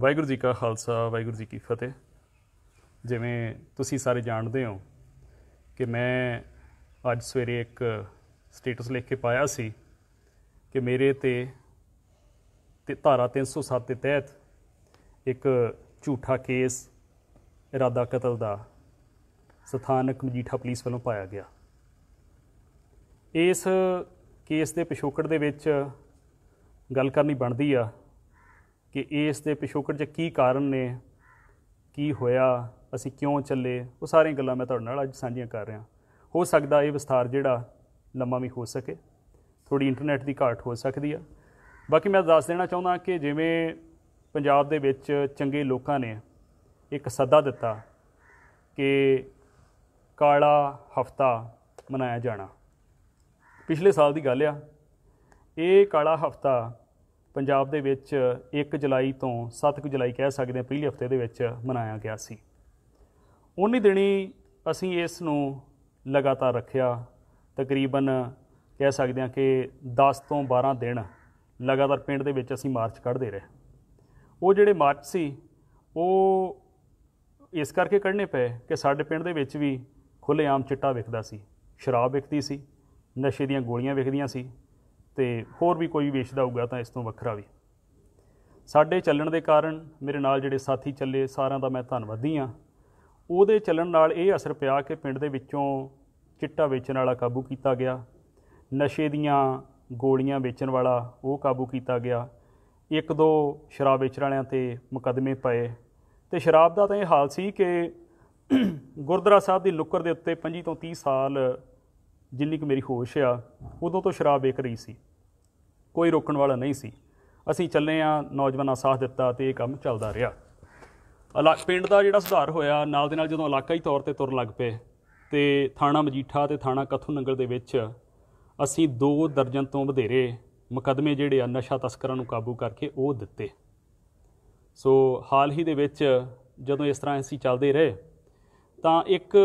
ਵਾਹਿਗੁਰੂ ਜੀ ਕਾ ਖਾਲਸਾ ਵਾਹਿਗੁਰੂ ਜੀ ਕੀ ਫਤਿਹ ਜਿਵੇਂ ਤੁਸੀਂ ਸਾਰੇ ਜਾਣਦੇ ਹੋ ਕਿ ਮੈਂ ਅੱਜ ਸਵੇਰੇ ਇੱਕ ਸਟੇਟਸ ਲਿਖ ਕੇ ਪਾਇਆ ਸੀ ਕਿ ਮੇਰੇ ਤੇ ਤੇ ਧਾਰਾ 307 ਦੇ ਤਹਿਤ ਇੱਕ ਝੂਠਾ ਕੇਸ ਇਰਾਦਾ ਕਤਲ ਦਾ ਸਥਾਨਕ ਮਜੀਠਾ ਪੁਲਿਸ ਵੱਲੋਂ ਪਾਇਆ ਗਿਆ ਇਸ ਕੇਸ ਦੇ ਪਿਛੋਕੜ ਦੇ ਵਿੱਚ ਗੱਲ ਕਰਨੀ ਬਣਦੀ ਆ ਕਿ ਇਸ ਦੇ ਪਿਛੋਕੜ 'ਚ ਕੀ ਕਾਰਨ ਨੇ ਕੀ ਹੋਇਆ ਅਸੀਂ ਕਿਉਂ ਚੱਲੇ ਉਹ ਸਾਰੀਆਂ ਗੱਲਾਂ ਮੈਂ ਤੁਹਾਡੇ ਨਾਲ ਅੱਜ ਸਾਂਝੀਆਂ ਕਰ ਰਿਹਾ ਹੋ ਸਕਦਾ ਇਹ ਵਿਸਥਾਰ ਜਿਹੜਾ ਲੰਮਾ ਵੀ ਹੋ ਸਕੇ ਥੋੜੀ ਇੰਟਰਨੈਟ ਦੀ ਘਾਟ ਹੋ ਸਕਦੀ ਆ ਬਾਕੀ ਮੈਂ ਦੱਸ ਦੇਣਾ ਚਾਹੁੰਦਾ ਕਿ ਜਿਵੇਂ ਪੰਜਾਬ ਦੇ ਵਿੱਚ ਚੰਗੇ ਲੋਕਾਂ ਨੇ ਇੱਕ ਸੱਦਾ ਦਿੱਤਾ ਕਿ ਕਾਲਾ ਹਫਤਾ ਮਨਾਇਆ ਜਾਣਾ ਪਿਛਲੇ ਸਾਲ ਦੀ ਗੱਲ ਆ ਇਹ ਕਾਲਾ ਹਫਤਾ ਪੰਜਾਬ ਦੇ ਵਿੱਚ 1 ਜੁਲਾਈ ਤੋਂ 7 ਜੁਲਾਈ ਕਹਿ ਸਕਦੇ ਹਾਂ ਪਹਿਲੇ ਹਫਤੇ ਦੇ ਵਿੱਚ ਮਨਾਇਆ ਗਿਆ ਸੀ ਉਨੀ ਦਿਨੀ ਅਸੀਂ ਇਸ ਨੂੰ ਲਗਾਤਾਰ ਰੱਖਿਆ ਤਕਰੀਬਨ ਕਹਿ ਸਕਦੇ ਹਾਂ ਕਿ 10 ਤੋਂ 12 ਦਿਨ ਲਗਾਤਾਰ ਪਿੰਡ ਦੇ ਵਿੱਚ ਅਸੀਂ ਮਾਰਚ ਕੱਢਦੇ ਰਹੇ ਉਹ ਜਿਹੜੇ ਮਾਰਚ ਸੀ ਉਹ ਇਸ ਕਰਕੇ ਕੱਢਨੇ ਪਏ ਕਿ ਸਾਡੇ ਪਿੰਡ ਦੇ ਵਿੱਚ ਵੀ ਆਮ ਚਿੱਟਾ ਵਿਕਦਾ ਸੀ ਸ਼ਰਾਬ ਵਿਕਦੀ ਸੀ ਨਸ਼ੇ ਦੀਆਂ ਗੋਲੀਆਂ ਵਿਕਦੀਆਂ ਸੀ ਤੇ ਹੋਰ ਵੀ ਕੋਈ ਵੇਚਦਾ ਹੋਊਗਾ ਤਾਂ ਇਸ ਤੋਂ ਵੱਖਰਾ ਵੀ ਸਾਡੇ ਚੱਲਣ ਦੇ ਕਾਰਨ ਮੇਰੇ ਨਾਲ ਜਿਹੜੇ ਸਾਥੀ ਚੱਲੇ ਸਾਰਿਆਂ ਦਾ ਮੈਂ ਧੰਨਵਾਦੀ ਆ ਉਹਦੇ ਚੱਲਣ ਨਾਲ ਇਹ ਅਸਰ ਪਿਆ ਕਿ ਪਿੰਡ ਦੇ ਵਿੱਚੋਂ ਚਿੱਟਾ ਵੇਚਣ ਵਾਲਾ ਕਾਬੂ ਕੀਤਾ ਗਿਆ ਨਸ਼ੇ ਦੀਆਂ ਗੋਲੀਆਂ ਵੇਚਣ ਵਾਲਾ ਉਹ ਕਾਬੂ ਕੀਤਾ ਗਿਆ ਇੱਕ ਦੋ ਸ਼ਰਾਬ ਵੇਚਣ ਵਾਲਿਆਂ ਤੇ ਮੁਕਦਮੇ ਪਏ ਤੇ ਸ਼ਰਾਬ ਦਾ ਤਾਂ ਇਹ ਹਾਲ ਸੀ ਕਿ ਗੁਰਦੁਆਰਾ ਸਾਹਿਬ ਦੀ ਲੁੱਕਰ ਦੇ ਉੱਤੇ 25 ਤੋਂ 30 ਸਾਲ ਜਿੰਨੀ ਕਿ ਮੇਰੀ ਹੋਸ਼ ਆ ਉਦੋਂ ਤੋਂ ਸ਼ਰਾਬ ਵੇਚ ਰਹੀ ਸੀ ਕੋਈ ਰੋਕਣ ਵਾਲਾ ਨਹੀਂ ਸੀ ਅਸੀਂ ਚੱਲੇ ਆ ਨੌਜਵਾਨਾਂ ਸਾਥ ਦਿੱਤਾ ਤੇ ਇਹ ਕੰਮ ਚੱਲਦਾ ਰਿਹਾ ਅਲਾ ਪਿੰਡ ਦਾ ਜਿਹੜਾ ਸੁਧਾਰ ਹੋਇਆ ਨਾਲ ਦੇ ਨਾਲ ਜਦੋਂ ਇਲਾਕਾ ਹੀ ਤੌਰ ਤੇ ਤੁਰਨ ਲੱਗ ਪਏ ਤੇ ਥਾਣਾ ਮਜੀਠਾ ਤੇ ਥਾਣਾ ਕਥੂ ਨੰਗਲ ਦੇ ਵਿੱਚ ਅਸੀਂ 2 ਦਰਜਨ ਤੋਂ ਵਧੇਰੇ ਮੁਕਦਮੇ ਜਿਹੜੇ ਆ ਨਸ਼ਾ ਤਸਕਰਾਂ ਨੂੰ ਕਾਬੂ ਕਰਕੇ ਉਹ ਦਿੱਤੇ ਸੋ ਹਾਲ ਹੀ ਦੇ ਵਿੱਚ ਜਦੋਂ ਇਸ ਤਰ੍ਹਾਂ ਅਸੀਂ ਚੱਲਦੇ ਰਹੇ ਤਾਂ ਇੱਕ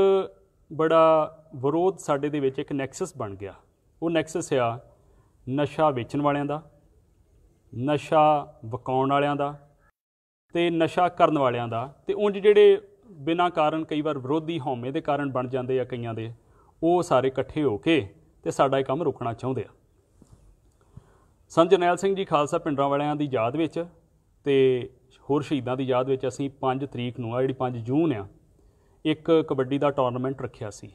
ਬੜਾ ਵਿਰੋਧ ਸਾਡੇ ਦੇ ਵਿੱਚ ਇੱਕ ਨੈਕਸਸ ਬਣ ਗਿਆ ਉਹ ਨੈਕਸਸ ਆ ਨਸ਼ਾ ਵੇਚਣ ਵਾਲਿਆਂ ਦਾ ਨਸ਼ਾ ਵਕਾਉਣ ਵਾਲਿਆਂ ਦਾ ਤੇ ਨਸ਼ਾ ਕਰਨ ਵਾਲਿਆਂ ਦਾ ਤੇ ਉਂਝ ਜਿਹੜੇ ਬਿਨਾਂ ਕਾਰਨ ਕਈ ਵਾਰ ਵਿਰੋਧੀ ਹਉਮੈ ਦੇ ਕਾਰਨ ਬਣ ਜਾਂਦੇ ਆ ਕਈਆਂ ਦੇ ਉਹ ਸਾਰੇ ਇਕੱਠੇ ਹੋ ਕੇ ਤੇ ਸਾਡਾ ਇਹ ਕੰਮ ਰੋਕਣਾ ਚਾਹੁੰਦੇ ਆ ਸੰਤ ਸਿੰਘ ਜੀ ਖਾਲਸਾ ਪਿੰਡਰਾਂ ਵਾਲਿਆਂ ਦੀ ਯਾਦ ਵਿੱਚ ਤੇ ਹੋਰ ਸ਼ਹੀਦਾਂ ਦੀ ਯਾਦ ਵਿੱਚ ਅਸੀਂ 5 ਤਰੀਕ ਨੂੰ ਆ ਜਿਹੜੀ 5 ਜੂਨ ਆ ਇੱਕ ਕਬੱਡੀ ਦਾ ਟੂਰਨਾਮੈਂਟ ਰੱਖਿਆ ਸੀ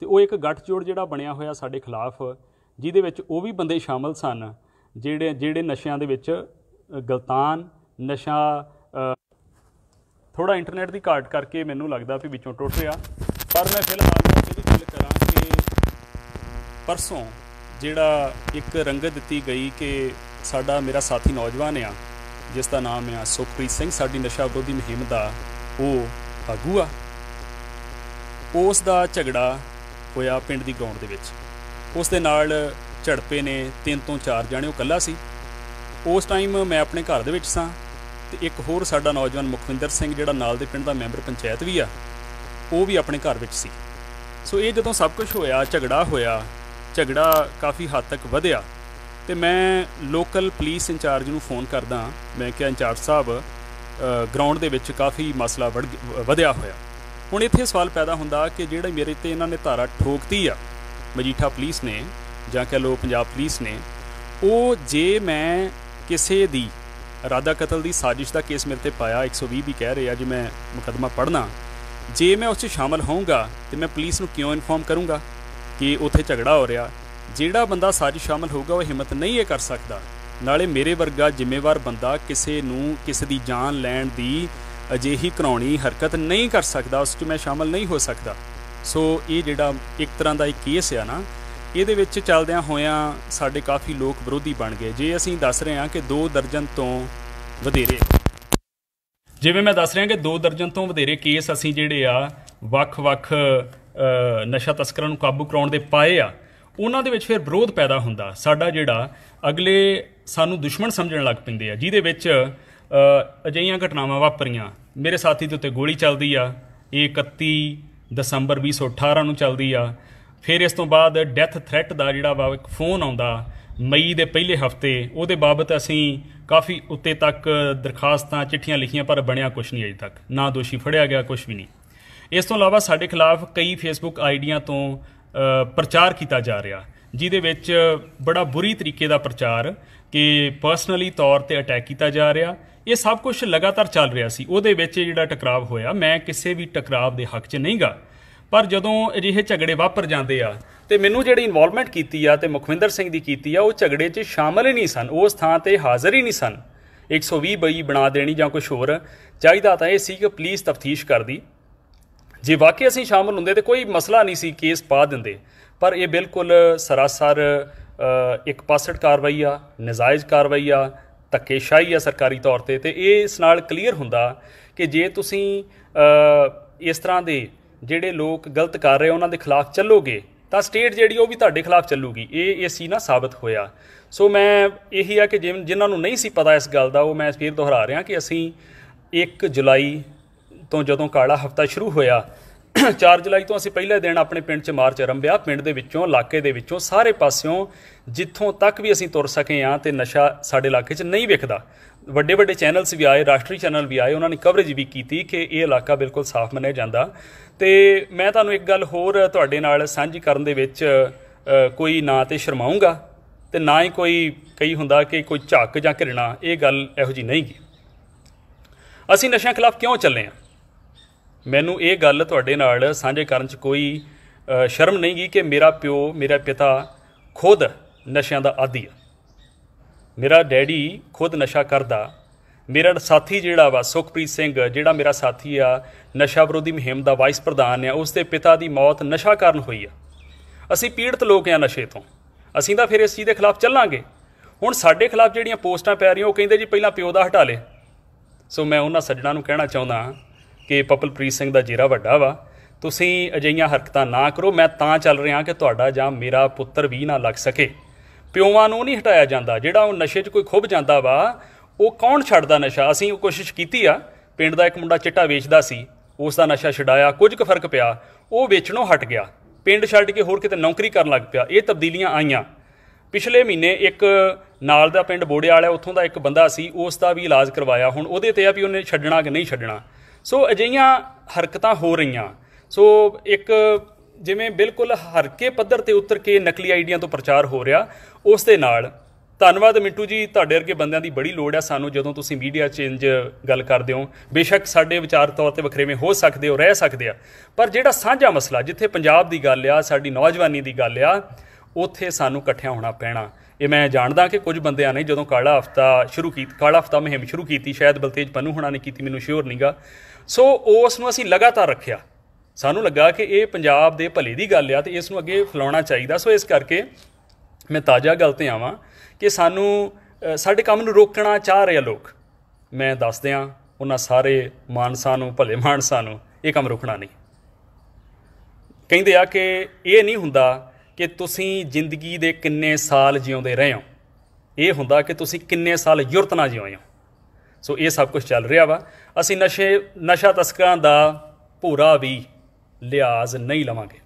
ਤੇ ਉਹ ਇੱਕ ਗੱਠਜੋੜ ਜਿਹੜਾ ਬਣਿਆ ਹੋਇਆ ਸਾਡੇ ਖਿਲਾਫ ਜਿਹਦੇ ਵਿੱਚ ਉਹ ਵੀ ਬੰਦੇ ਸ਼ਾਮਲ ਸਨ ਜਿਹੜੇ ਜਿਹੜੇ ਨਸ਼ਿਆਂ ਦੇ ਵਿੱਚ ਗਲਤਾਨ ਨਸ਼ਾ ਥੋੜਾ ਇੰਟਰਨੈਟ ਦੀ ਘਾਟ ਕਰਕੇ ਮੈਨੂੰ ਲੱਗਦਾ ਵੀ ਵਿੱਚੋਂ ਟੁੱਟ ਰਿਹਾ ਪਰ ਮੈਂ ਫਿਲਹਾਲ ਇਹਦੀ ਗੱਲ ਕਰਾਂ ਕਿ ਪਰਸੋਂ ਜਿਹੜਾ ਇੱਕ ਰੰਗਤ ਦਿੱਤੀ ਗਈ ਕਿ ਸਾਡਾ ਮੇਰਾ ਸਾਥੀ ਨੌਜਵਾਨ ਆ ਜਿਸ ਦਾ ਨਾਮ ਆ ਸੁਖਪ੍ਰੀਤ ਸਿੰਘ ਸਾਡੀ ਨਸ਼ਾ ਵਿਰੋਧੀ ਮੁਹਿੰਮ ਦਾ ਉਹ ਆਗੂ ਆ ਉਸ ਦਾ ਝਗੜਾ ਹੋਇਆ ਪਿੰਡ ਦੀ ਗਰਾਊਂਡ ਦੇ ਵਿੱਚ ਉਸ ਦੇ ਨਾਲ ਝੜਪੇ ਨੇ ਤਿੰਨ ਤੋਂ ਚਾਰ ਜਾਣੇ ਉਹ ਕੱਲਾ ਸੀ ਉਸ ਟਾਈਮ ਮੈਂ ਆਪਣੇ ਘਰ ਦੇ ਵਿੱਚ ਸਾਂ ਤੇ ਇੱਕ ਹੋਰ ਸਾਡਾ ਨੌਜਵਾਨ ਮੁਖਵਿੰਦਰ ਸਿੰਘ ਜਿਹੜਾ ਨਾਲ ਦੇ ਪਿੰਡ ਦਾ ਮੈਂਬਰ ਪੰਚਾਇਤ ਵੀ ਆ ਉਹ ਵੀ ਆਪਣੇ ਘਰ ਵਿੱਚ ਸੀ ਸੋ ਇਹ ਜਦੋਂ ਸਭ ਕੁਝ ਹੋਇਆ ਝਗੜਾ ਹੋਇਆ ਝਗੜਾ ਕਾਫੀ ਹੱਦ ਤੱਕ ਵਧਿਆ ਤੇ ਮੈਂ ਲੋਕਲ ਪੁਲਿਸ ਇੰਚਾਰਜ ਨੂੰ ਫੋਨ ਕਰਦਾ ਮੈਂ ਕਿਹਾ ਇੰਚਾਰਜ ਸਾਹਿਬ ਗਰਾਊਂਡ ਦੇ ਵਿੱਚ ਕਾਫੀ ਮਸਲਾ ਵਧਿਆ ਹੋਇਆ ਹੁਣ ਇੱਥੇ ਸਵਾਲ ਪੈਦਾ ਹੁੰਦਾ ਕਿ ਜਿਹੜੇ ਮੇਰੇ ਤੇ ਇਹਨਾਂ ਨੇ ਧਾਰਾ ਠੋਕਤੀ ਆ ਮਜੀਠਾ ਪੁਲਿਸ ਨੇ ਜਾਂ ਕਹ ਲੋ ਪੰਜਾਬ ਪੁਲਿਸ ਨੇ ਉਹ ਜੇ ਮੈਂ ਕਿਸੇ ਦੀ ਰਾਦਾ ਕਤਲ ਦੀ ਸਾਜ਼ਿਸ਼ ਦਾ ਕੇਸ ਮੇਰੇ ਤੇ ਪਾਇਆ 120 ਵੀ ਕਹਿ ਰਿਹਾ ਜੀ ਮੈਂ ਮੁਕਦਮਾ ਪੜਨਾ ਜੇ ਮੈਂ ਉਸ 'ਚ ਸ਼ਾਮਲ ਹੋਊਂਗਾ ਤੇ ਮੈਂ ਪੁਲਿਸ ਨੂੰ ਕਿਉਂ ਇਨਫੋਰਮ ਕਰੂੰਗਾ ਕਿ ਉੱਥੇ ਝਗੜਾ ਹੋ ਰਿਹਾ ਜਿਹੜਾ ਬੰਦਾ ਸਾਜ਼ਿਸ਼ ਸ਼ਾਮਲ ਹੋਊਗਾ ਉਹ ਹਿੰਮਤ ਨਹੀਂ ਇਹ ਕਰ ਸਕਦਾ ਨਾਲੇ ਮੇਰੇ ਵਰਗਾ ਜ਼ਿੰਮੇਵਾਰ ਬੰਦਾ ਕਿਸੇ ਨੂੰ ਕਿਸੇ ਦੀ ਜਾਨ ਲੈਣ ਦੀ ਅਜਿਹੀ ਕਰਾਉਣੀ ਹਰਕਤ ਨਹੀਂ ਕਰ ਸਕਦਾ ਉਸ 'ਚ ਮੈਂ ਸ਼ਾਮਲ ਨਹੀਂ ਹੋ ਸਕਦਾ ਸੋ ਇਹ ਜਿਹੜਾ ਇੱਕ ਤਰ੍ਹਾਂ ਦਾ ਇੱਕ ਕੇਸ ਆ ਨਾ ਇਹਦੇ ਵਿੱਚ ਚੱਲਦਿਆਂ ਹੋਇਆਂ ਸਾਡੇ ਕਾਫੀ ਲੋਕ ਵਿਰੋਧੀ ਬਣ ਗਏ ਜੇ ਅਸੀਂ ਦੱਸ ਰਹੇ ਹਾਂ ਕਿ 2 ਦਰਜਨ ਤੋਂ ਵਧੇਰੇ ਜਿਵੇਂ ਮੈਂ ਦੱਸ ਰਿਹਾ ਕਿ 2 ਦਰਜਨ ਤੋਂ ਵਧੇਰੇ ਕੇਸ ਅਸੀਂ ਜਿਹੜੇ ਆ ਵੱਖ-ਵੱਖ ਨਸ਼ਾ ਤਸਕਰਾਂ ਨੂੰ ਕਾਬੂ ਕਰਾਉਣ ਦੇ ਪਾਏ ਆ ਉਹਨਾਂ ਦੇ ਵਿੱਚ ਫਿਰ ਵਿਰੋਧ ਪੈਦਾ ਹੁੰਦਾ ਸਾਡਾ ਜਿਹੜਾ ਅਗਲੇ ਸਾਨੂੰ ਦੁਸ਼ਮਣ ਸਮਝਣ ਲੱਗ ਪੈਂਦੇ ਆ ਜਿਹਦੇ ਵਿੱਚ ਅਜਈਆਂ ਘਟਨਾਵਾਂ ਵਾਪਰੀਆਂ ਮੇਰੇ ਸਾਥੀ ਦੇ ਉੱਤੇ ਗੋਲੀ ਚੱਲਦੀ ਆ ਇਹ 31 ਦਸੰਬਰ 2018 ਨੂੰ ਚੱਲਦੀ ਆ ਫਿਰ ਇਸ ਤੋਂ ਬਾਅਦ ਡੈਥ ਥ੍ਰੈਟ ਦਾ ਜਿਹੜਾ ਵਾ ਇੱਕ ਫੋਨ ਆਉਂਦਾ ਮਈ ਦੇ ਪਹਿਲੇ ਹਫਤੇ ਉਹਦੇ ਬਾਬਤ ਅਸੀਂ ਕਾਫੀ ਉੱਤੇ ਤੱਕ ਦਰਖਾਸਤਾਂ ਚਿੱਠੀਆਂ ਲਿਖੀਆਂ ਪਰ ਬਣਿਆ ਕੁਝ ਨਹੀਂ ਅਜੇ ਤੱਕ ਨਾ ਦੋਸ਼ੀ ਫੜਿਆ ਗਿਆ ਕੁਝ ਵੀ ਨਹੀਂ ਇਸ ਤੋਂ ਇਲਾਵਾ ਸਾਡੇ ਖਿਲਾਫ ਕਈ ਫੇਸਬੁੱਕ ਆਈਡੀਆਂ ਤੋਂ ਪ੍ਰਚਾਰ ਕੀਤਾ ਜਾ ਰਿਹਾ ਜਿਹਦੇ ਵਿੱਚ ਬੜਾ ਬੁਰੀ ਤਰੀਕੇ ਦਾ ਪ੍ਰਚਾਰ ਕਿ ਪਰਸਨਲੀ ਤੌਰ ਤੇ ਅਟੈਕ ਕੀਤਾ ਜਾ ਰਿਹਾ ਇਹ ਸਭ ਕੁਝ ਲਗਾਤਾਰ ਚੱਲ ਰਿਹਾ ਸੀ ਉਹਦੇ ਵਿੱਚ ਜਿਹੜਾ ਟਕਰਾਵ ਹੋਇਆ ਮੈਂ ਕਿਸੇ ਵੀ ਟਕਰਾਵ ਦੇ ਹੱਕ 'ਚ ਨਹੀਂਗਾ ਪਰ ਜਦੋਂ ਅਜਿਹੇ ਝਗੜੇ ਵਾਪਰ ਜਾਂਦੇ ਆ ਤੇ ਮੈਨੂੰ ਜਿਹੜੀ ਇਨਵੋਲਵਮੈਂਟ ਕੀਤੀ ਆ ਤੇ ਮੁਖਵਿੰਦਰ ਸਿੰਘ ਦੀ ਕੀਤੀ ਆ ਉਹ ਝਗੜੇ 'ਚ ਸ਼ਾਮਲ ਹੀ ਨਹੀਂ ਸਨ ਉਸ ਥਾਂ ਤੇ ਹਾਜ਼ਰ ਹੀ ਨਹੀਂ ਸਨ 120 ਬਈ ਬਣਾ ਦੇਣੀ ਜਾਂ ਕੁਝ ਹੋਰ ਚਾਹੀਦਾ ਤਾਂ ਇਹ ਸੀ ਕਿ ਪੁਲਿਸ ਤਫਤੀਸ਼ ਕਰਦੀ ਜੇ ਵਾਕਈ ਅਸੀਂ ਸ਼ਾਮਲ ਹੁੰਦੇ ਤੇ ਕੋਈ ਮਸਲਾ ਨਹੀਂ ਸੀ ਕੇਸ ਪਾ ਦਿੰਦੇ ਪਰ ਇਹ ਬਿਲਕੁਲ ਸਰਾਸਰ ਇੱਕ ਪਾਸੜ ਕਾਰਵਾਈ ਆ ਨਜਾਇਜ਼ ਕਾਰਵਾਈ ਆ ਧੱਕੇਸ਼ਾਹੀ ਆ ਸਰਕਾਰੀ ਤੌਰ ਤੇ ਤੇ ਇਹ ਇਸ ਨਾਲ ਕਲੀਅਰ ਹੁੰਦਾ ਕਿ ਜੇ ਤੁਸੀਂ ਇਸ ਤਰ੍ਹਾਂ ਦੇ ਜਿਹੜੇ ਲੋਕ ਗਲਤ ਕਰ ਰਹੇ ਉਹਨਾਂ ਦੇ ਖਿਲਾਫ ਚੱਲੋਗੇ ਤਾਂ ਸਟੇਟ ਜਿਹੜੀ ਉਹ ਵੀ ਤੁਹਾਡੇ ਖਿਲਾਫ ਚੱਲੂਗੀ ਇਹ ਇਹ ਸੀ ਨਾ ਸਾਬਤ ਹੋਇਆ ਸੋ ਮੈਂ ਇਹੀ ਆ ਕਿ ਜਿਨ੍ਹਾਂ ਨੂੰ ਨਹੀਂ ਸੀ ਪਤਾ ਇਸ ਗੱਲ ਦਾ ਉਹ ਮੈਂ ਫੇਰ ਦੁਹਰਾ ਰਿਹਾ ਕਿ ਅਸੀਂ 1 ਜੁਲਾਈ ਤੋਂ ਜਦੋਂ ਕਾਲਾ ਹਫਤਾ ਸ਼ੁਰੂ ਹੋਇਆ 4 ਜੁਲਾਈ ਤੋਂ ਅਸੀਂ ਪਹਿਲੇ ਦਿਨ ਆਪਣੇ ਪਿੰਡ 'ਚ ਮਾਰਚ ਆਰੰਭਿਆ ਪਿੰਡ ਦੇ ਵਿੱਚੋਂ ਇਲਾਕੇ ਦੇ ਵਿੱਚੋਂ ਸਾਰੇ ਪਾਸਿਓਂ ਜਿੱਥੋਂ ਤੱਕ ਵੀ ਅਸੀਂ ਤੁਰ ਸਕੇ ਆ ਤੇ ਨਸ਼ਾ ਸਾਡੇ ਇਲਾਕੇ 'ਚ ਨਹੀਂ ਵਿਖਦਾ ਵੱਡੇ ਵੱਡੇ ਚੈਨਲਸ ਵੀ ਆਏ ਰਾਸ਼ਟਰੀ ਚੈਨਲ ਵੀ ਆਏ ਉਹਨਾਂ ਨੇ ਕਵਰੇਜ ਵੀ ਕੀਤੀ ਕਿ ਇਹ ਇਲਾਕਾ ਬਿਲਕੁਲ ਸਾਫ਼ ਮੰਨਿਆ ਜਾਂਦਾ ਤੇ ਮੈਂ ਤੁਹਾਨੂੰ ਇੱਕ ਗੱਲ ਹੋਰ ਤੁਹਾਡੇ ਨਾਲ ਸਾਂਝੀ ਕਰਨ ਦੇ ਵਿੱਚ ਕੋਈ ਨਾ ਤੇ ਸ਼ਰਮਾਉਂਗਾ ਤੇ ਨਾ ਹੀ ਕੋਈ ਕਈ ਹੁੰਦਾ ਕਿ ਕੋਈ ਝੱਕ ਜਾਂ ਘਿਰਣਾ ਇਹ ਗੱਲ ਇਹੋ ਜੀ ਨਹੀਂ ਅਸੀਂ ਨਸ਼ਿਆਂ ਖਿਲਾਫ ਕਿਉਂ ਚੱਲੇ ਆ ਮੈਨੂੰ ਇਹ ਗੱਲ ਤੁਹਾਡੇ ਨਾਲ ਸਾਂਝੇ ਕਰਨ 'ਚ ਕੋਈ ਸ਼ਰਮ ਨਹੀਂ ਗਈ ਕਿ ਮੇਰਾ ਪਿਓ ਮੇਰਾ ਪਿਤਾ ਖੁਦ ਨਸ਼ਿਆਂ ਦਾ ਆਦੀ ਆ ਮੇਰਾ ਡੈਡੀ ਖੁਦ ਨਸ਼ਾ ਕਰਦਾ ਮੇਰਾ ਸਾਥੀ ਜਿਹੜਾ ਵਾ ਸੁਖਪ੍ਰੀਤ ਸਿੰਘ ਜਿਹੜਾ ਮੇਰਾ ਸਾਥੀ ਆ ਨਸ਼ਾ ਵਿਰੋਧੀ ਮਹਿੰਮ ਦਾ ਵਾਈਸ ਪ੍ਰਧਾਨ ਆ ਉਸ ਦੇ ਪਿਤਾ ਦੀ ਮੌਤ ਨਸ਼ਾ ਕਾਰਨ ਹੋਈ ਆ ਅਸੀਂ ਪੀੜਤ ਲੋਕ ਆ ਨਸ਼ੇ ਤੋਂ ਅਸੀਂ ਤਾਂ ਫਿਰ ਇਸ ਚੀਜ਼ ਦੇ ਖਿਲਾਫ ਚੱਲਾਂਗੇ ਹੁਣ ਸਾਡੇ ਖਿਲਾਫ ਜਿਹੜੀਆਂ ਪੋਸਟਾਂ ਪੈ ਰਹੀਆਂ ਉਹ ਕਹਿੰਦੇ ਜੀ ਪਹਿਲਾਂ ਪਿਓ ਦਾ ਹਟਾ ਲੇ ਸੋ ਮੈਂ ਉਹਨਾਂ ਸੱਜਣਾ ਨੂੰ ਕਹਿਣਾ ਚਾਹੁੰਦਾ ਕਿ ਪਪਲਪ੍ਰੀਤ ਸਿੰਘ ਦਾ ਜੀਰਾ ਵੱਡਾ ਵਾ ਤੁਸੀਂ ਅਜਈਆਂ ਹਰਕਤਾਂ ਨਾ ਕਰੋ ਮੈਂ ਤਾਂ ਚੱਲ ਰਿਹਾ ਕਿ ਤੁਹਾਡਾ ਜਾਂ ਮੇਰਾ ਪੁੱਤਰ ਵੀ ਨਾ ਲੱਗ ਸਕੇ ਪਿਓਵਾਂ ਨੂੰ ਨਹੀਂ ਹਟਾਇਆ ਜਾਂਦਾ ਜਿਹੜਾ ਉਹ ਨਸ਼ੇ 'ਚ ਕੋਈ ਖੁੱਭ ਜਾਂਦਾ ਵਾ ਉਹ ਕੌਣ ਛੱਡਦਾ ਨਸ਼ਾ ਅਸੀਂ ਉਹ ਕੋਸ਼ਿਸ਼ ਕੀਤੀ ਆ ਪਿੰਡ ਦਾ ਇੱਕ ਮੁੰਡਾ ਚਿੱਟਾ ਵੇਚਦਾ ਸੀ ਉਸ ਦਾ ਨਸ਼ਾ ਛਡਾਇਆ ਕੁਝ ਕੁ ਫਰਕ ਪਿਆ ਉਹ ਵੇਚਣੋਂ ਹਟ ਗਿਆ ਪਿੰਡ ਛੱਡ ਕੇ ਹੋਰ ਕਿਤੇ ਨੌਕਰੀ ਕਰਨ ਲੱਗ ਪਿਆ ਇਹ ਤਬਦੀਲੀਆਂ ਆਈਆਂ ਪਿਛਲੇ ਮਹੀਨੇ ਇੱਕ ਨਾਲ ਦਾ ਪਿੰਡ ਬੋੜੇ ਵਾਲਾ ਉੱਥੋਂ ਦਾ ਇੱਕ ਬੰਦਾ ਸੀ ਉਸ ਦਾ ਵੀ ਇਲਾਜ ਕਰਵਾਇਆ ਹੁਣ ਉਹਦੇ ਤੇ ਆ ਵੀ ਉਹਨੇ ਛੱਡਣਾ ਕਿ ਨਹੀਂ ਛੱਡਣਾ ਸੋ ਅਜਿਹੀਆਂ ਹਰਕਤਾਂ ਹੋ ਰਹੀਆਂ ਸੋ ਇੱਕ ਜਿਵੇਂ ਬਿਲਕੁਲ ਹਰਕੇ ਪੱਧਰ ਤੇ ਉਤਰ ਕੇ ਨਕਲੀ ਆਈਡੀਆਂ ਤੋਂ ਪ੍ਰਚਾਰ ਹੋ ਰਿਹਾ ਉਸ ਦੇ ਨਾਲ ਧੰਨਵਾਦ ਮਿੰਟੂ ਜੀ ਤੁਹਾਡੇ ਵਰਗੇ ਬੰਦਿਆਂ ਦੀ ਬੜੀ ਲੋੜ ਆ ਸਾਨੂੰ ਜਦੋਂ ਤੁਸੀਂ ਮੀਡੀਆ ਚੇਂਜ ਗੱਲ ਕਰਦੇ ਹੋ ਬੇਸ਼ੱਕ ਸਾਡੇ ਵਿਚਾਰ ਤੌਰ ਤੇ ਵੱਖਰੇਵੇਂ ਹੋ ਸਕਦੇ ਹੋ ਰਹਿ ਸਕਦੇ ਆ ਪਰ ਜਿਹੜਾ ਸਾਂਝਾ ਮਸਲਾ ਜਿੱਥੇ ਪੰਜਾਬ ਦੀ ਗੱਲ ਆ ਸਾਡੀ ਨੌਜਵਾਨੀ ਦੀ ਗੱਲ ਆ ਉੱਥੇ ਸਾਨੂੰ ਇਕੱਠਿਆਂ ਹੋਣਾ ਪੈਣਾ ਇਹ ਮੈਂ ਜਾਣਦਾ ਕਿ ਕੁਝ ਬੰਦਿਆਂ ਨੇ ਜਦੋਂ ਕਾਲਾ ਹਫਤਾ ਸ਼ੁਰੂ ਕੀਤਾ ਕਾਲਾ ਹਫਤਾ ਮਹਿੰਮ ਸ਼ੁਰੂ ਕੀਤੀ ਸ਼ਾਇਦ ਬਲਤੇਜ ਪੰਨੂ ਹੁਣਾਂ ਨੇ ਕੀਤੀ ਮੈਨੂੰ ਸ਼ੋਰ ਨਹੀਂਗਾ ਸੋ ਉਸ ਨੂੰ ਅਸੀਂ ਲਗਾਤਾਰ ਰੱਖਿਆ ਸਾਨੂੰ ਲੱਗਾ ਕਿ ਇਹ ਪੰਜਾਬ ਦੇ ਭਲੇ ਦੀ ਗੱਲ ਆ ਤੇ ਇਸ ਨੂੰ ਅੱਗੇ ਫਲਾਉਣਾ ਚਾਹੀਦਾ ਸੋ ਇਸ ਕਰਕੇ ਮੈਂ ਤਾਜ਼ਾ ਗੱਲ ਤੇ ਆਵਾਂ ਕਿ ਸਾਨੂੰ ਸਾਡੇ ਕੰਮ ਨੂੰ ਰੋਕਣਾ ਚਾਹ ਰਹੇ ਲੋਕ ਮੈਂ ਦੱਸ ਦਿਆਂ ਉਹਨਾਂ ਸਾਰੇ ਮਾਨਸਾਂ ਨੂੰ ਭਲੇ ਮਾਨਸਾਂ ਨੂੰ ਇਹ ਕੰਮ ਰੋਕਣਾ ਨਹੀਂ ਕਹਿੰਦੇ ਆ ਕਿ ਇਹ ਨਹੀਂ ਹੁੰਦਾ ਕਿ ਤੁਸੀਂ ਜ਼ਿੰਦਗੀ ਦੇ ਕਿੰਨੇ ਸਾਲ ਜਿਉਂਦੇ ਰਹੇ ਹੋ ਇਹ ਹੁੰਦਾ ਕਿ ਤੁਸੀਂ ਕਿੰਨੇ ਸਾਲ ਯੁਰਤ ਨਾਲ ਜਿਉਂਦੇ ਹੋ ਸੋ ਇਹ ਸਭ ਕੁਝ ਚੱਲ ਰਿਹਾ ਵਾ ਅਸੀਂ ਨਸ਼ੇ ਨਸ਼ਾ ਤਸਕਰਾਂ ਦਾ ਪੂਰਾ ਵੀ ਲਿਆਜ਼ ਨਹੀਂ ਲਵਾਂਗੇ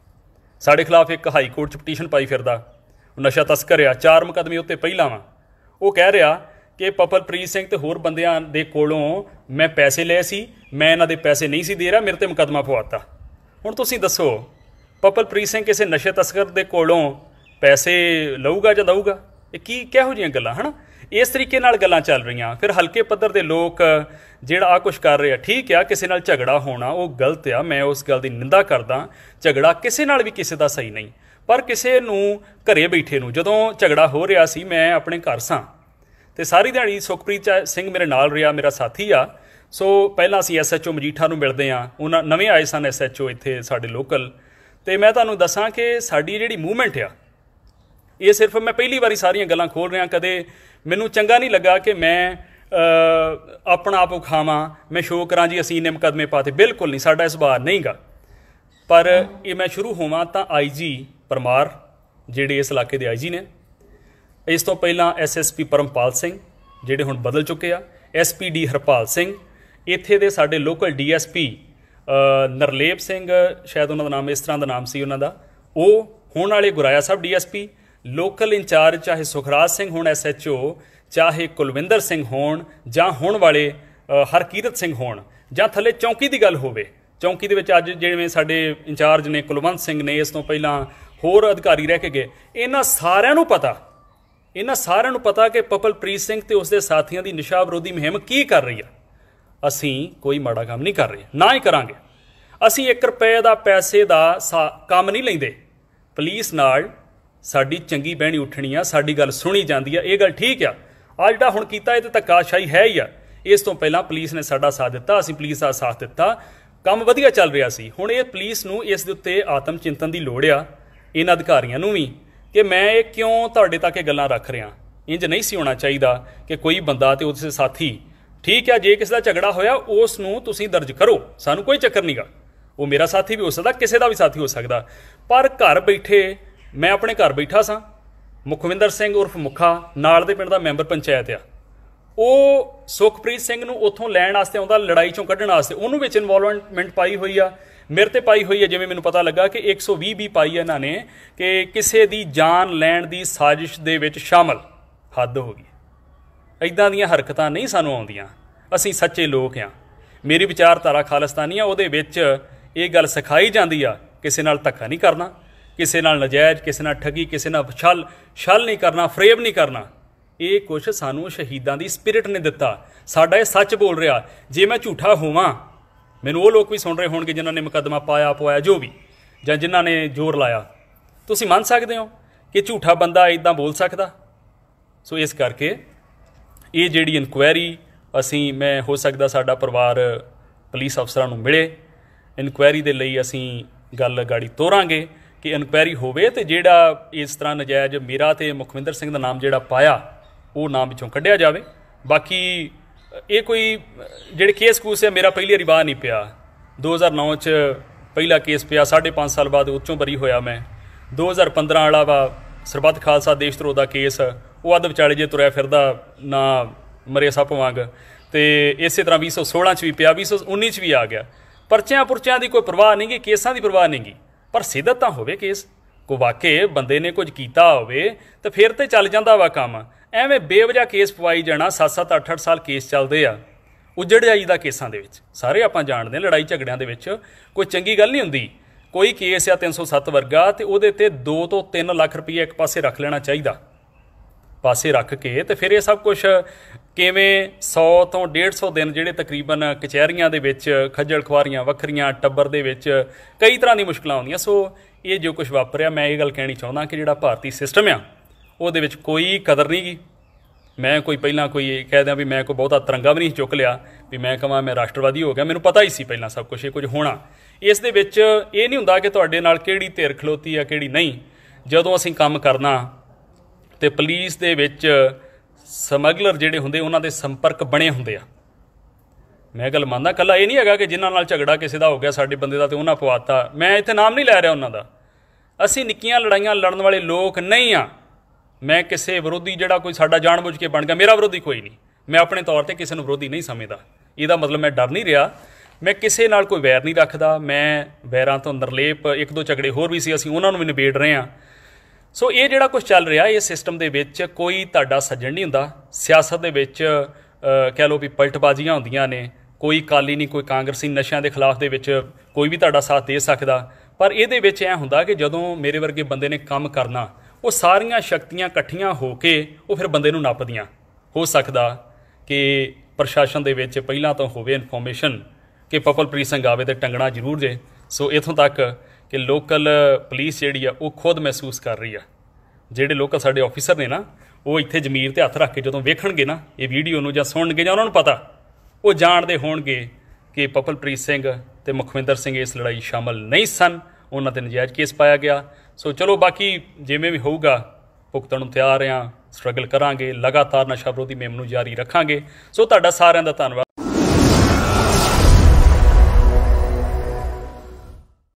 ਸਾਡੇ ਖਿਲਾਫ ਇੱਕ ਹਾਈ ਕੋਰਟ 'ਚ ਪਟੀਸ਼ਨ ਪਾਈ ਫਿਰਦਾ ਨਸ਼ਾ ਤਸਕਰ ਆ ਚਾਰ ਮੁਕਦਮੇ ਉੱਤੇ ਪਹਿਲਾ ਵਾ ਉਹ ਕਹਿ ਰਿਹਾ ਕਿ ਪਪਲਪ੍ਰੀਤ ਸਿੰਘ ਤੇ ਹੋਰ ਬੰਦਿਆਂ ਦੇ ਕੋਲੋਂ ਮੈਂ ਪੈਸੇ ਲਏ ਸੀ ਮੈਂ ਇਹਨਾਂ ਦੇ ਪੈਸੇ ਨਹੀਂ ਸੀ ਦੇ ਰਿਹਾ ਮੇਰੇ ਤੇ ਮੁਕਦਮਾ ਪਵਾਤਾ ਹੁਣ ਤੁਸੀਂ ਦੱਸੋ ਪਪਲਪ੍ਰੀਤ ਸਿੰਘ ਕਿਸੇ ਨਸ਼ੇ ਤਸਕਰ ਦੇ ਕੋਲੋਂ ਪੈਸੇ ਲਊਗਾ ਜਾਂ ਦਊਗਾ ਇਹ ਕੀ ਕਿਹੋ ਜੀਆਂ ਗੱਲਾਂ ਹਨ ਇਸ ਤਰੀਕੇ ਨਾਲ ਗੱਲਾਂ ਚੱਲ ਰਹੀਆਂ ਫਿਰ ਹਲਕੇ ਪੱਧਰ ਦੇ ਲੋਕ ਜਿਹੜਾ ਆ ਕੁਝ ਕਰ ਰਹੇ ਆ ਠੀਕ ਆ ਕਿਸੇ ਨਾਲ ਝਗੜਾ ਹੋਣਾ ਉਹ ਗਲਤ ਆ ਮੈਂ ਉਸ ਗੱਲ ਦੀ ਨਿੰਦਾ ਕਰਦਾ ਝਗੜਾ ਕਿਸੇ ਨਾਲ ਵੀ ਕਿਸੇ ਦਾ ਸਹੀ ਨਹੀਂ ਪਰ ਕਿਸੇ ਨੂੰ ਘਰੇ ਬੈਠੇ ਨੂੰ ਜਦੋਂ ਝਗੜਾ ਹੋ ਰਿਹਾ ਸੀ ਮੈਂ ਆਪਣੇ ਘਰ ਸਾਂ ਤੇ ਸਾਰੀ ਦਿਹਾੜੀ ਸੁਖਪ੍ਰੀਤ ਸਿੰਘ ਮੇਰੇ ਨਾਲ ਰਿਹਾ ਮੇਰਾ ਸਾਥੀ ਆ ਸੋ ਪਹਿਲਾਂ ਅਸੀਂ ਐਸਐਚਓ ਮਜੀਠਾ ਨੂੰ ਮਿਲਦੇ ਆ ਉਹਨਾਂ ਨਵੇਂ ਆਏ ਸਨ ਐਸਐਚਓ ਇੱਥੇ ਸਾਡੇ ਲੋਕਲ ਤੇ ਮੈਂ ਤੁਹਾਨੂੰ ਦੱਸਾਂ ਕਿ ਸਾਡੀ ਜਿਹੜੀ ਮੂਵਮੈਂਟ ਆ ਇਹ ਸਿਰਫ ਮੈਂ ਪਹਿਲੀ ਵਾਰੀ ਸਾਰੀਆਂ ਗੱਲਾਂ ਖੋਲ ਰਿਹਾ ਕਦੇ ਮੈਨੂੰ ਚੰਗਾ ਨਹੀਂ ਲੱਗਾ ਕਿ ਮੈਂ ਆਪਣਾ ਆਪ ਉਖਾਵਾਂ ਮੈਂ ਸ਼ੋਅ ਕਰਾਂ ਜੀ ਅਸੀਂ ਨੇ ਮੁਕਦਮੇ ਪਾਤੇ ਬਿਲਕੁਲ ਨਹੀਂ ਸਾਡਾ ਇਸ ਬਾਰ ਨਹੀਂਗਾ ਪਰ ਇਹ ਮੈਂ ਸ਼ੁਰੂ ਹੋਵਾਂ ਤਾਂ ਆਈਜੀ ਪਰਮਾਰ ਜਿਹੜੇ ਇਸ ਇਲਾਕੇ ਦੇ ਆਈਜੀ ਨੇ ਇਸ ਤੋਂ ਪਹਿਲਾਂ ਐਸਐਸਪੀ ਪਰਮਪਾਲ ਸਿੰਘ ਜਿਹੜੇ ਹੁਣ ਬਦਲ ਚੁੱਕੇ ਆ ਐਸਪੀਡੀ ਹਰਪਾਲ ਸਿੰਘ ਇੱਥੇ ਦੇ ਸਾਡੇ ਲੋਕਲ ਡੀਐਸਪੀ ਨਰਲੇਪ ਸਿੰਘ ਸ਼ਾਇਦ ਉਹਨਾਂ ਦਾ ਨਾਮ ਇਸ ਤਰ੍ਹਾਂ ਦਾ ਨਾਮ ਸੀ ਉਹਨਾਂ ਦਾ ਉਹ ਹੁਣ ਵਾਲੇ Guraya Sahib DSP local incharge ਚਾਹੇ ਸੁਖਰਾਜ ਸਿੰਘ ਹੋਣ ਐਸਐਚਓ ਚਾਹੇ ਕੁਲਵਿੰਦਰ ਸਿੰਘ ਹੋਣ ਜਾਂ ਹੁਣ ਵਾਲੇ ਹਰਕੀਰਤ ਸਿੰਘ ਹੋਣ ਜਾਂ ਥੱਲੇ ਚੌਂਕੀ ਦੀ ਗੱਲ ਹੋਵੇ ਚੌਂਕੀ ਦੇ ਵਿੱਚ ਅੱਜ ਜਿਵੇਂ ਸਾਡੇ ਇੰਚਾਰਜ ਨੇ ਕੁਲਵੰਤ ਸਿੰਘ ਨੇ ਇਸ ਤੋਂ ਪਹਿਲਾਂ ਹੋਰ ਅਧਿਕਾਰੀ ਰਹਿ ਕੇ ਗਏ ਇਹਨਾਂ ਸਾਰਿਆਂ ਨੂੰ ਪਤਾ ਇਹਨਾਂ ਸਾਰਿਆਂ ਨੂੰ ਪਤਾ ਕਿ ਪਪਲਪ੍ਰੀਤ ਸਿੰਘ ਤੇ ਉਸਦੇ ਸਾਥੀਆਂ ਦੀ ਨਿਸ਼ਾ ਵਿਰੋਧੀ ਮੁਹਿੰਮ ਕੀ ਕਰ ਰਹੀ ਹੈ ਅਸੀਂ ਕੋਈ ਮਾੜਾ ਕੰਮ ਨਹੀਂ ਕਰ ਰਹੇ ਨਾ ਹੀ ਕਰਾਂਗੇ ਅਸੀਂ 1 ਰੁਪਏ ਦਾ ਪੈਸੇ ਦਾ ਕੰਮ ਨਹੀਂ ਲੈਂਦੇ ਪੁਲਿਸ ਨਾਲ ਸਾਡੀ ਚੰਗੀ ਬਹਿਣੀ ਉੱਠਣੀ ਆ ਸਾਡੀ ਗੱਲ ਸੁਣੀ ਜਾਂਦੀ ਆ ਇਹ ਗੱਲ ਠੀਕ ਆ ਆ ਜਿਹੜਾ ਹੁਣ ਕੀਤਾ ਇਹ ਤੇ ਧੱਕਾਸ਼ਾਹੀ ਹੈ ਹੀ ਆ ਇਸ ਤੋਂ ਪਹਿਲਾਂ ਪੁਲਿਸ ਨੇ ਸਾਡਾ ਸਾਥ ਦਿੱਤਾ ਅਸੀਂ ਪੁਲਿਸ ਦਾ ਸਾਥ ਦਿੱਤਾ ਕੰਮ ਵਧੀਆ ਚੱਲ ਰਿਹਾ ਸੀ ਹੁਣ ਇਹ ਪੁਲਿਸ ਨੂੰ ਇਸ ਦੇ ਉੱਤੇ ਆਤਮ ਚਿੰਤਨ ਦੀ ਲੋੜ ਆ ਇਹਨਾਂ ਅਧਿਕਾਰੀਆਂ ਨੂੰ ਵੀ ਕਿ ਮੈਂ ਇਹ ਕਿਉਂ ਤੁਹਾਡੇ ਤੱਕ ਇਹ ਗੱਲਾਂ ਰੱਖ ਰਿਹਾ ਇੰਜ ਨਹੀਂ ਸੀ ਹੋਣਾ ਚਾਹੀਦਾ ਕਿ ਕੋਈ ਬੰਦਾ ਤੇ ਉਸ ਦੇ ਸਾਥੀ ਠੀਕ ਹੈ ਜੇ ਕਿਸੇ ਦਾ ਝਗੜਾ ਹੋਇਆ ਉਸ ਨੂੰ ਤੁਸੀਂ ਦਰਜ ਕਰੋ ਸਾਨੂੰ ਕੋਈ ਚੱਕਰ ਨਹੀਂਗਾ ਉਹ ਮੇਰਾ ਸਾਥੀ ਵੀ ਹੋ ਸਕਦਾ ਕਿਸੇ ਦਾ ਵੀ ਸਾਥੀ ਹੋ ਸਕਦਾ ਪਰ ਘਰ ਬੈਠੇ ਮੈਂ ਆਪਣੇ ਘਰ ਬੈਠਾ ਸਾਂ ਮੁਖਵਿੰਦਰ ਸਿੰਘ ਉਰਫ ਮੁਖਾ ਨਾਲ ਦੇ ਪਿੰਡ ਦਾ ਮੈਂਬਰ ਪੰਚਾਇਤ ਆ ਉਹ ਸੁਖਪ੍ਰੀਤ ਸਿੰਘ ਨੂੰ ਉੱਥੋਂ ਲੈਣ ਵਾਸਤੇ ਆਉਂਦਾ ਲੜਾਈ ਚੋਂ ਕੱਢਣ ਵਾਸਤੇ ਉਹਨੂੰ ਵਿੱਚ ਇਨਵੋਲਵਮੈਂਟ ਪਾਈ ਹੋਈ ਆ ਮੇਰੇ ਤੇ ਪਾਈ ਹੋਈ ਆ ਜਿਵੇਂ ਮੈਨੂੰ ਪਤਾ ਲੱਗਾ ਕਿ 120 ਵੀ ਪਾਈ ਇਹਨਾਂ ਨੇ ਕਿ ਕਿਸੇ ਦੀ ਜਾਨ ਲੈਣ ਦੀ ਸਾਜ਼ਿਸ਼ ਦੇ ਵਿੱਚ ਸ਼ਾਮਲ ਹੱਦ ਹੋ ਗਈ ਇਦਾਂ ਦੀਆਂ ਹਰਕਤਾਂ ਨਹੀਂ ਸਾਨੂੰ ਆਉਂਦੀਆਂ ਅਸੀਂ ਸੱਚੇ ਲੋਕ ਆ ਮੇਰੀ ਵਿਚਾਰਧਾਰਾ ਖਾਲਸਤਾਨੀ ਆ ਉਹਦੇ ਵਿੱਚ ਇਹ ਗੱਲ ਸਿਖਾਈ ਜਾਂਦੀ ਆ ਕਿਸੇ ਨਾਲ ਧੱਕਾ ਨਹੀਂ ਕਰਨਾ ਕਿਸੇ ਨਾਲ ਨਜਾਇਜ਼ ਕਿਸੇ ਨਾਲ ਠੱਗੀ ਕਿਸੇ ਨਾਲ ਛਲ ਛਲ ਨਹੀਂ ਕਰਨਾ ਫਰੇਬ ਨਹੀਂ ਕਰਨਾ ਇਹ ਕੁਝ ਸਾਨੂੰ ਸ਼ਹੀਦਾਂ ਦੀ ਸਪਿਰਿਟ ਨੇ ਦਿੱਤਾ ਸਾਡਾ ਇਹ ਸੱਚ ਬੋਲ ਰਿਹਾ ਜੇ ਮੈਂ ਝੂਠਾ ਹੋਵਾਂ ਮੈਨੂੰ ਉਹ ਲੋਕ ਵੀ ਸੁਣ ਰਹੇ ਹੋਣਗੇ ਜਿਨ੍ਹਾਂ ਨੇ ਮੁਕਦਮਾ ਪਾਇਆ ਪੋਇਆ ਜੋ ਵੀ ਜਾਂ ਜਿਨ੍ਹਾਂ ਨੇ ਜ਼ੋਰ ਲਾਇਆ ਤੁਸੀਂ ਮੰਨ ਸਕਦੇ ਹੋ ਕਿ ਝੂਠਾ ਬੰਦਾ ਇਦਾਂ ਬੋਲ ਸਕਦਾ ਸੋ ਇਸ ਕਰਕੇ ਇਹ ਜਿਹੜੀ ਇਨਕੁਆਇਰੀ ਅਸੀਂ ਮੈਂ ਹੋ ਸਕਦਾ ਸਾਡਾ ਪਰਿਵਾਰ ਪੁਲਿਸ ਅਫਸਰਾਂ ਨੂੰ ਮਿਲੇ ਇਨਕੁਆਇਰੀ ਦੇ ਲਈ ਅਸੀਂ ਗੱਲ ਗਾੜੀ ਤੋਰਾਂਗੇ ਕਿ ਇਨਕੁਆਇਰੀ ਹੋਵੇ ਤੇ ਜਿਹੜਾ ਇਸ ਤਰ੍ਹਾਂ ਨਜਾਇਜ਼ ਮੇਰਾ ਤੇ ਮੁਖਵਿੰਦਰ ਸਿੰਘ ਦਾ ਨਾਮ ਜਿਹੜਾ ਪਾਇਆ ਉਹ ਨਾਮ ਵਿੱਚੋਂ ਕੱਢਿਆ ਜਾਵੇ ਬਾਕੀ ਇਹ ਕੋਈ ਜਿਹੜੇ ਕੇਸ ਕੂਸ ਹੈ ਮੇਰਾ ਪਹਿਲੀ ਰਿਵਾ ਨਹੀਂ ਪਿਆ 2009 ਚ ਪਹਿਲਾ ਕੇਸ ਪਿਆ 5.5 ਸਾਲ ਬਾਅਦ ਉੱਚੋਂ ਬਰੀ ਹੋਇਆ ਮੈਂ 2015 ਵਾਲਾ ਵਾ ਸਰਬੱਤ ਖਾਲਸਾ ਦੇਸ਼ ਦਾ ਕੇਸ ਉਹ ਅੱਧ ਵਿਚਾਲੇ ਜੇ ਤੁਰਿਆ ਫਿਰਦਾ ਨਾ ਮਰੇ ਸੱਪ ਵਾਂਗ ਤੇ ਇਸੇ ਤਰ੍ਹਾਂ 2016 ਚ ਵੀ ਪਿਆ 2019 ਚ ਵੀ ਆ ਗਿਆ ਪਰਚਿਆਂ ਪੁਰਚਿਆਂ ਦੀ ਕੋਈ ਪਰਵਾਹ ਨਹੀਂਗੀ ਕੇਸਾਂ ਦੀ ਪਰਵਾਹ ਨਹੀਂਗੀ ਪਰ ਸਿੱਧਤ ਤਾਂ ਹੋਵੇ ਕੇਸ ਕੋ ਵਾਕੇ ਬੰਦੇ ਨੇ ਕੁਝ ਕੀਤਾ ਹੋਵੇ ਤਾਂ ਫਿਰ ਤੇ ਚੱਲ ਜਾਂਦਾ ਵਾ ਕੰਮ ਐਵੇਂ ਬੇਵਜਾ ਕੇਸ ਪਵਾਈ ਜਾਣਾ 7-7 8-8 ਸਾਲ ਕੇਸ ਚੱਲਦੇ ਆ ਉਜੜ ਦਾ ਕੇਸਾਂ ਦੇ ਵਿੱਚ ਸਾਰੇ ਆਪਾਂ ਜਾਣਦੇ ਆ ਲੜਾਈ ਝਗੜਿਆਂ ਦੇ ਵਿੱਚ ਕੋਈ ਚੰਗੀ ਗੱਲ ਨਹੀਂ ਹੁੰਦੀ ਕੋਈ ਕੇਸ ਆ 307 ਵਰਗਾ ਤੇ ਉਹਦੇ ਤੇ 2 ਤੋਂ 3 ਲੱਖ ਰੁਪਏ ਇੱਕ ਪਾਸੇ ਰੱਖ ਲੈਣਾ ਚਾਹੀਦਾ ਪਾਸੇ ਰੱਖ ਕੇ ਤੇ ਫਿਰ ਇਹ ਸਭ ਕੁਝ ਕਿਵੇਂ 100 ਤੋਂ 150 ਦਿਨ ਜਿਹੜੇ ਤਕਰੀਬਨ ਕਚਹਿਰੀਆਂ ਦੇ ਵਿੱਚ ਖੱਜਲ ਖਵਾਰੀਆਂ ਵੱਖਰੀਆਂ ਟੱਬਰ ਦੇ ਵਿੱਚ ਕਈ ਤਰ੍ਹਾਂ ਦੀ ਮੁਸ਼ਕਲਾਂ ਆਉਂਦੀਆਂ ਸੋ ਇਹ ਜੋ ਕੁਝ ਵਾਪਰਿਆ ਮੈਂ ਇਹ ਗੱਲ ਕਹਿਣੀ ਚਾਹੁੰਦਾ ਕਿ ਜਿਹੜਾ ਭਾਰਤੀ ਸਿਸਟਮ ਆ ਉਹਦੇ ਵਿੱਚ ਕੋਈ ਕਦਰ ਨਹੀਂ ਗਈ ਮੈਂ ਕੋਈ ਪਹਿਲਾਂ ਕੋਈ ਇਹ ਦਿਆਂ ਵੀ ਮੈਂ ਕੋਈ ਬਹੁਤਾ ਤਰੰਗਾ ਵੀ ਨਹੀਂ ਚੁੱਕ ਲਿਆ ਵੀ ਮੈਂ ਕਹਾਂ ਮੈਂ ਰਾਸ਼ਟਰਵਾਦੀ ਹੋ ਗਿਆ ਮੈਨੂੰ ਪਤਾ ਹੀ ਸੀ ਪਹਿਲਾਂ ਸਭ ਕੁਝ ਇਹ ਕੁਝ ਹੋਣਾ ਇਸ ਦੇ ਵਿੱਚ ਇਹ ਨਹੀਂ ਹੁੰਦਾ ਕਿ ਤੁਹਾਡੇ ਨਾਲ ਕਿਹੜੀ ਧਿਰ ਖਲੋਤੀ ਆ ਕਿਹੜੀ ਨਹੀਂ ਜਦੋਂ ਅਸੀਂ ਕੰਮ ਕਰਨਾ ਤੇ ਪੁਲਿਸ ਦੇ ਵਿੱਚ ਸਮਗਲਰ ਜਿਹੜੇ ਹੁੰਦੇ ਉਹਨਾਂ ਦੇ ਸੰਪਰਕ ਬਣੇ ਹੁੰਦੇ ਆ ਮੈਂ ਗੱਲ ਮੰਨਦਾ ਕੱਲਾ ਇਹ ਨਹੀਂ ਹੈਗਾ ਕਿ ਜਿਨ੍ਹਾਂ ਨਾਲ ਝਗੜਾ ਕਿਸੇ ਦਾ ਹੋ ਗਿਆ ਸਾਡੇ ਬੰਦੇ ਦਾ ਤੇ ਉਹਨਾਂ ਪਵਾਤਾ ਮੈਂ ਇੱਥੇ ਨਾਮ ਨਹੀਂ ਲੈ ਰਿਹਾ ਉਹਨਾਂ ਦਾ ਅਸੀਂ ਨਿੱਕੀਆਂ ਲੜਾਈਆਂ ਲੜਨ ਵਾਲੇ ਲੋਕ ਨਹੀਂ ਆ ਮੈਂ ਕਿਸੇ ਵਿਰੋਧੀ ਜਿਹੜਾ ਕੋਈ ਸਾਡਾ ਜਾਣਬੁੱਝ ਕੇ ਬਣ ਗਿਆ ਮੇਰਾ ਵਿਰੋਧੀ ਕੋਈ ਨਹੀਂ ਮੈਂ ਆਪਣੇ ਤੌਰ ਤੇ ਕਿਸੇ ਨੂੰ ਵਿਰੋਧੀ ਨਹੀਂ ਸਮਝਦਾ ਇਹਦਾ ਮਤਲਬ ਮੈਂ ਡਰ ਨਹੀਂ ਰਿਹਾ ਮੈਂ ਕਿਸੇ ਨਾਲ ਕੋਈ ਵੈਰ ਨਹੀਂ ਰੱਖਦਾ ਮੈਂ ਵੈਰਾਂ ਤੋਂ ਨਿਰਲੇਪ ਇੱਕ ਦੋ ਝਗੜੇ ਹੋਰ ਵੀ ਸੀ ਅਸੀਂ ਉਹਨਾਂ ਨੂੰ ਵੀ ਨਿਬੇੜ ਰਹੇ ਆ ਸੋ ਇਹ ਜਿਹੜਾ ਕੁਝ ਚੱਲ ਰਿਹਾ ਇਹ ਸਿਸਟਮ ਦੇ ਵਿੱਚ ਕੋਈ ਤੁਹਾਡਾ ਸੱਜਣ ਨਹੀਂ ਹੁੰਦਾ ਸਿਆਸਤ ਦੇ ਵਿੱਚ ਕਹਿ ਲੋ ਵੀ ਪਲਟਬਾਜ਼ੀਆਂ ਹੁੰਦੀਆਂ ਨੇ ਕੋਈ ਕਾਲੀ ਨਹੀਂ ਕੋਈ ਕਾਂਗਰਸੀ ਨਸ਼ਿਆਂ ਦੇ ਖਿਲਾਫ ਦੇ ਵਿੱਚ ਕੋਈ ਵੀ ਤੁਹਾਡਾ ਸਾਥ ਦੇ ਸਕਦਾ ਪਰ ਇਹਦੇ ਵਿੱਚ ਐ ਹੁੰਦਾ ਕਿ ਜਦੋਂ ਮੇਰੇ ਵਰਗੇ ਬੰਦੇ ਨੇ ਕੰਮ ਕਰਨਾ ਉਹ ਸਾਰੀਆਂ ਸ਼ਕਤੀਆਂ ਇਕੱਠੀਆਂ ਹੋ ਕੇ ਉਹ ਫਿਰ ਬੰਦੇ ਨੂੰ ਨਾਪਦੀਆਂ ਹੋ ਸਕਦਾ ਕਿ ਪ੍ਰਸ਼ਾਸਨ ਦੇ ਵਿੱਚ ਪਹਿਲਾਂ ਤੋਂ ਹੋਵੇ ਇਨਫੋਰਮੇਸ਼ਨ ਕਿ ਪਪਲਪ੍ਰੀਤ ਸਿੰਘ ਆਵੇ ਤੇ ਟੰਗਣਾ ਜ਼ਰੂਰ ਜੇ ਸੋ ਇਥੋਂ ਤੱਕ ਕਿ ਲੋਕਲ ਪੁਲਿਸ ਜਿਹੜੀ ਆ ਉਹ ਖੁਦ ਮਹਿਸੂਸ ਕਰ ਰਹੀ ਆ ਜਿਹੜੇ ਲੋਕਲ ਸਾਡੇ ਆਫੀਸਰ ਨੇ ਨਾ ਉਹ ਇੱਥੇ ਜ਼ਮੀਰ ਤੇ ਹੱਥ ਰੱਖ ਕੇ ਜਦੋਂ ਵੇਖਣਗੇ ਨਾ ਇਹ ਵੀਡੀਓ ਨੂੰ ਜਾਂ ਸੁਣਨਗੇ ਜਾਂ ਉਹਨਾਂ ਨੂੰ ਪਤਾ ਉਹ ਜਾਣਦੇ ਹੋਣਗੇ ਕਿ ਪਪਲਪ੍ਰੀਤ ਸਿੰਘ ਤੇ ਮੁਖਵਿੰਦਰ ਸਿੰਘ ਇਸ ਲੜਾਈ ਸ਼ਾਮਲ ਨਹੀਂ ਸਨ ਉਹਨਾਂ ਤੇ ਨਜਾਇਜ਼ ਕੇਸ ਪਾਇਆ ਗਿਆ ਸੋ ਚਲੋ ਬਾਕੀ ਜਿਵੇਂ ਵੀ ਹੋਊਗਾ ਭੁਗਤਣ ਨੂੰ ਤਿਆਰ ਆ ਸਟਰਗਲ ਕਰਾਂਗੇ ਲਗਾਤਾਰ ਨਸ਼ਾ ਵਿਰੋਧੀ ਮੁਹਿੰਮ ਨੂੰ ਜਾਰੀ ਰੱਖਾਂਗੇ ਸੋ ਤੁਹਾਡਾ ਸਾਰਿਆਂ ਦਾ ਧੰਨਵਾਦ